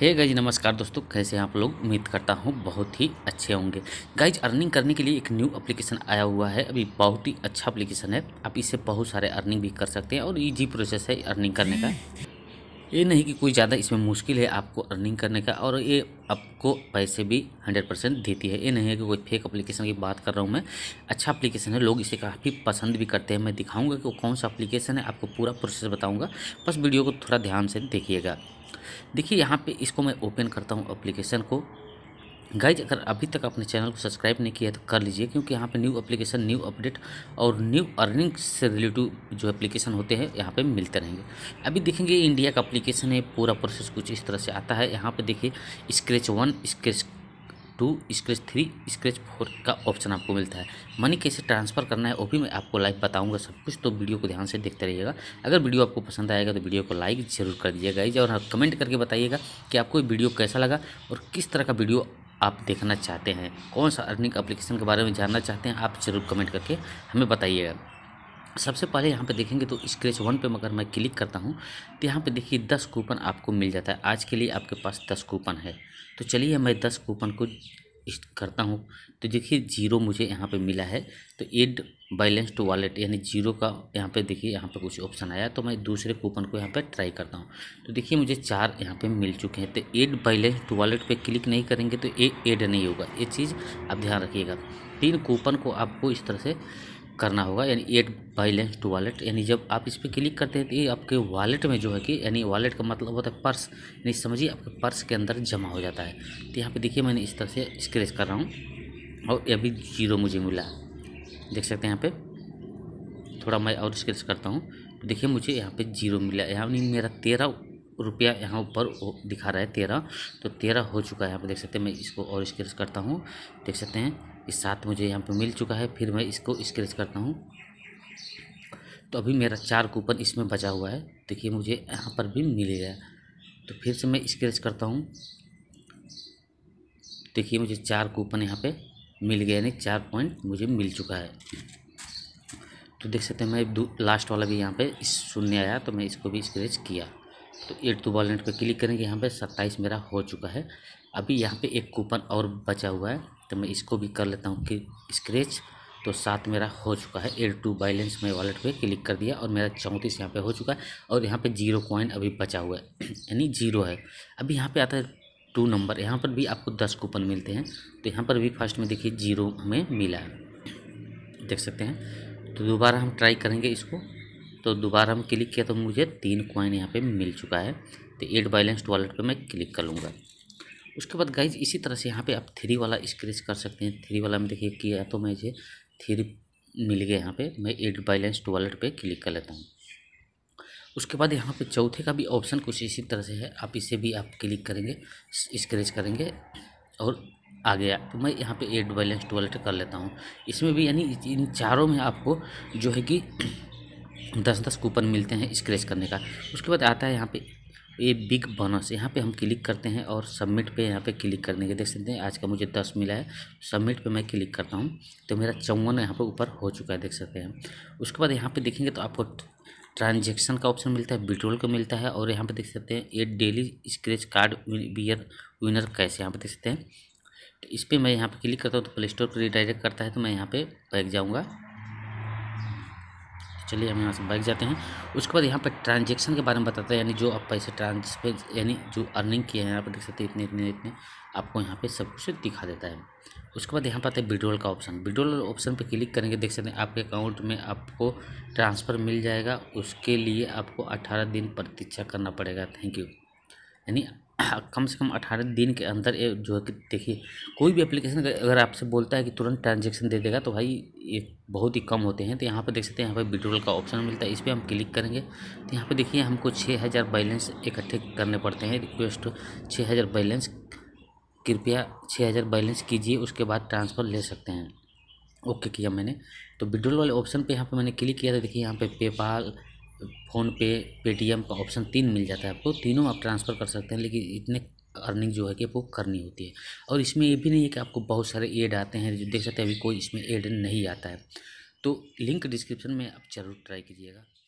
hey guys नमस्कार दोस्तों कैसे हैं आप लोग उम्मीद करता हूँ बहुत ही अच्छे होंगे गाइज अर्निंग करने के लिए एक न्यू एप्लीकेशन आया हुआ है अभी बहुत ही अच्छा एप्लीकेशन है आप इससे बहुत सारे अर्निंग भी कर सकते हैं और ईजी प्रोसेस है अर्निंग करने का ये नहीं कि कोई ज़्यादा इसमें मुश्किल है आपको अर्निंग करने का और ये आपको पैसे भी हंड्रेड परसेंट देती है ये नहीं है कि कोई फेक अप्लीकेशन की बात कर रहा हूँ मैं अच्छा अप्लीकेशन है लोग इसे काफ़ी पसंद भी करते हैं मैं दिखाऊंगा कि वो कौन सा अप्लीकेशन है आपको पूरा प्रोसेस बताऊँगा बस वीडियो को थोड़ा ध्यान से देखिएगा देखिए यहाँ पर इसको मैं ओपन करता हूँ अप्लीकेशन को गाइज अगर अभी तक अपने चैनल को सब्सक्राइब नहीं किया तो कर लीजिए क्योंकि यहाँ पे न्यू एप्लीकेशन न्यू अपडेट और न्यू अर्निंग से रिलेटिव जो एप्लीकेशन होते हैं यहाँ पे मिलते रहेंगे अभी देखेंगे इंडिया का एप्लीकेशन है पूरा प्रोसेस कुछ इस तरह से आता है यहाँ पे देखिए scratch one scratch two scratch three scratch four का ऑप्शन आपको मिलता है मनी कैसे ट्रांसफ़र करना है वो भी मैं आपको लाइव बताऊंगा सब कुछ तो वीडियो को ध्यान से देखते रहिएगा अगर वीडियो आपको पसंद आएगा तो वीडियो को लाइक ज़रूर कर दीजिएगा और कमेंट हाँ, करके बताइएगा कि आपको ये वीडियो कैसा लगा और किस तरह का वीडियो आप देखना चाहते हैं कौन सा अर्निंग एप्लीकेशन के बारे में जानना चाहते हैं आप ज़रूर कमेंट करके हमें बताइएगा सबसे पहले यहाँ पे देखेंगे तो स्क्रेच वन पे अगर मैं क्लिक करता हूँ तो यहाँ पे देखिए दस कूपन आपको मिल जाता है आज के लिए आपके पास दस कूपन है तो चलिए मैं दस कूपन को करता हूँ तो देखिए जीरो मुझे यहाँ पे मिला है तो एड बैलेंस टू वॉलेट यानी जीरो का यहाँ पे देखिए यहाँ पे कुछ ऑप्शन आया तो मैं दूसरे कूपन को यहाँ पे ट्राई करता हूँ तो देखिए मुझे चार यहाँ पे मिल चुके हैं तो एड बैलेंस टू वॉलेट पे क्लिक नहीं करेंगे तो ये एड नहीं होगा ये चीज़ आप ध्यान रखिएगा तीन कूपन को आपको इस तरह से करना होगा यानी एट बाई टू वॉलेट यानी जब आप इस पर क्लिक करते हैं तो ये आपके वॉलेट में जो है कि यानी वॉलेट का मतलब होता है पर्स यानी समझिए आपके पर्स के अंदर जमा हो जाता है तो यहाँ पे देखिए मैंने इस तरह से स्क्रेच कर रहा हूँ और ये अभी जीरो मुझे मिला देख सकते हैं यहाँ पे थोड़ा मैं और स्क्रेच करता हूँ तो देखिए मुझे यहाँ पर जीरो मिला यानी मेरा तेरह रुपया यहाँ ऊपर दिखा रहा है तेरह तो तेरह हो चुका है यहाँ पर देख सकते हैं मैं इसको और स्क्रेच करता हूँ देख सकते हैं इस सात मुझे यहाँ पर मिल चुका है फिर मैं इसको स्क्रेच करता हूँ तो अभी मेरा चार कूपन इसमें बचा हुआ है देखिए मुझे यहाँ पर भी मिल गया तो फिर से मैं स्क्रेच करता हूँ देखिए मुझे चार कूपन यहाँ पे मिल गया यानी चार पॉइंट मुझे मिल चुका है तो देख सकते हैं मैं लास्ट वाला भी यहाँ पे शून्य आया तो मैं इसको भी स्क्रेच किया तो एट टू वॉलेट पर क्लिक करेंगे यहाँ पे सत्ताईस मेरा हो चुका है अभी यहाँ पे एक कूपन और बचा हुआ है तो मैं इसको भी कर लेता हूँ कि स्क्रेच तो सात मेरा हो चुका है एड टू बैलेंस में वॉलेट पे क्लिक कर दिया और मेरा चौंतीस यहाँ पे हो चुका है और यहाँ पे जीरो कॉइन अभी बचा हुआ है यानी जीरो है अभी यहाँ पे आता है टू नंबर यहाँ पर भी आपको दस कूपन मिलते हैं तो यहाँ पर भी फर्स्ट में देखिए जीरो हमें मिला है देख सकते हैं तो दोबारा हम ट्राई करेंगे इसको तो दोबारा हम क्लिक किया तो मुझे तीन कॉइन यहाँ पे मिल चुका है तो एड बैलेंस वॉलेट पे मैं क्लिक कर लूँगा उसके बाद गाइज इसी तरह से यहाँ पे आप थ्री वाला स्क्रेच कर सकते हैं थ्री वाला में देखिए किया तो मैं थ्री मिल गया यहाँ पे मैं एड बैलेंस वॉलेट पे क्लिक कर लेता हूँ उसके बाद यहाँ पे चौथे का भी ऑप्शन कुछ इसी तरह से है आप इसे भी आप क्लिक करेंगे स्क्रेच करेंगे और आ गया तो मैं यहाँ पे एड बैलेंस वॉलेट कर लेता हूँ इसमें भी यानी इन चारों में आपको जो है कि दस दस कूपन मिलते हैं स्क्रैच करने का उसके बाद आता है यहाँ पे ये बिग बोनस यहाँ पे हम क्लिक करते हैं और सबमिट पे यहाँ पे क्लिक करने के देख सकते हैं आज का मुझे दस मिला है सबमिट पे मैं क्लिक करता हूँ तो मेरा चौवन यहाँ पे ऊपर हो चुका है देख सकते हैं उसके बाद यहाँ पे देखेंगे तो आपको ट्रांजेक्शन का ऑप्शन मिलता है बिट्रोल का मिलता है और यहाँ पर देख सकते हैं ये डेली स्क्रेच कार्ड बियर विनर कैसे यहाँ पर देख सकते हैं तो इस पर मैं यहाँ पर क्लिक करता हूँ तो प्ले स्टोर पर रिडायरेक्ट करता है तो मैं यहाँ पर बैग जाऊँगा चलिए हम यहाँ से बाइक जाते हैं उसके बाद यहाँ पर ट्रांजेक्शन के बारे में बताते हैं यानी जो आप पैसे ट्रांसफर यानी जो अर्निंग किए हैं यहाँ पर देख सकते हैं इतने इतने इतने आपको यहाँ पे सब कुछ दिखा देता है उसके बाद यहाँ पर आता है विड्रोल का ऑप्शन विड्रोल ऑप्शन पर क्लिक करेंगे देख सकते हैं आपके अकाउंट में आपको ट्रांसफ़र मिल जाएगा उसके लिए आपको अठारह दिन प्रतीक्षा करना पड़ेगा थैंक यू यानी कम से कम अठारह दिन के अंदर ये जो है कि देखिए कोई भी एप्लीकेशन अगर आपसे बोलता है कि तुरंत ट्रांजेक्शन दे देगा तो भाई ये बहुत ही कम होते हैं तो यहाँ पर देख सकते हैं यहाँ पर विड्रोल का ऑप्शन मिलता है इस पर हम क्लिक करेंगे तो यहाँ पर देखिए हमको छः हज़ार बैलेंस इकट्ठे करने पड़ते हैं रिक्वेस्ट छः हज़ार बैलेंस कृपया छः हज़ार बैलेंस कीजिए उसके बाद ट्रांसफ़र ले सकते हैं ओके किया मैंने तो विड्रोल वाले ऑप्शन पर यहाँ पर मैंने क्लिक किया था देखिए यहाँ पर पेपाल फ़ोनपे पेटीएम का ऑप्शन तीन मिल जाता है आपको तीनों आप ट्रांसफ़र कर सकते हैं लेकिन इतने अर्निंग जो है कि वो करनी होती है और इसमें ये भी नहीं है कि आपको बहुत सारे एड आते हैं जो देख सकते हैं अभी कोई इसमें एड नहीं आता है तो लिंक डिस्क्रिप्शन में आप जरूर ट्राई कीजिएगा